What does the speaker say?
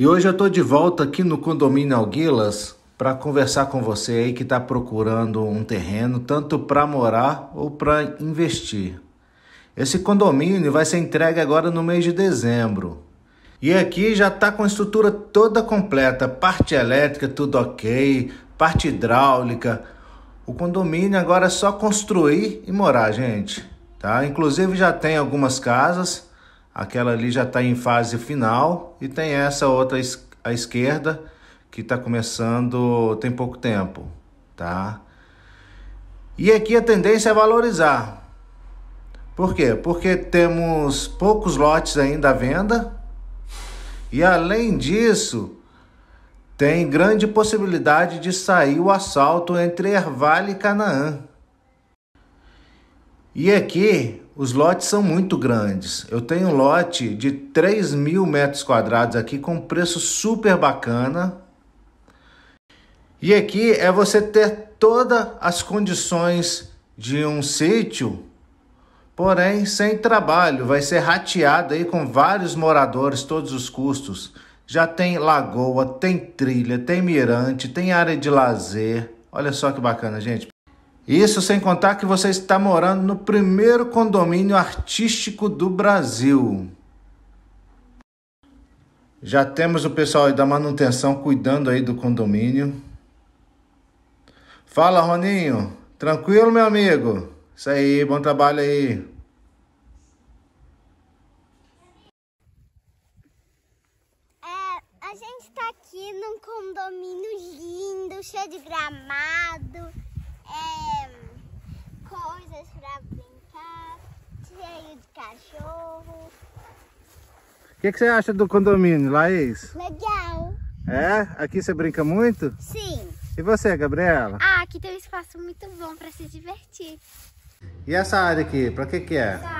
E hoje eu estou de volta aqui no condomínio Alguilas para conversar com você aí que está procurando um terreno, tanto para morar ou para investir. Esse condomínio vai ser entregue agora no mês de dezembro. E aqui já está com a estrutura toda completa, parte elétrica tudo ok, parte hidráulica. O condomínio agora é só construir e morar, gente. Tá? Inclusive já tem algumas casas Aquela ali já está em fase final e tem essa outra à esquerda que está começando tem pouco tempo, tá? E aqui a tendência é valorizar. Por quê? Porque temos poucos lotes ainda à venda e além disso tem grande possibilidade de sair o assalto entre Erval e Canaã. E aqui os lotes são muito grandes. Eu tenho um lote de 3 mil metros quadrados aqui com um preço super bacana. E aqui é você ter todas as condições de um sítio, porém sem trabalho. Vai ser rateado aí com vários moradores, todos os custos. Já tem lagoa, tem trilha, tem mirante, tem área de lazer. Olha só que bacana, gente. Isso sem contar que você está morando no primeiro condomínio artístico do Brasil. Já temos o pessoal da manutenção cuidando aí do condomínio. Fala, Roninho. Tranquilo, meu amigo? Isso aí, bom trabalho aí. É, a gente está aqui num condomínio lindo, cheio de gramado. É... de cachorro. O que, que, você acha do condomínio, Laís? Legal. É? Aqui você brinca muito? Sim. E você, Gabriela? Ah, aqui tem um espaço muito bom para se divertir. E essa área aqui, para que que é? Essa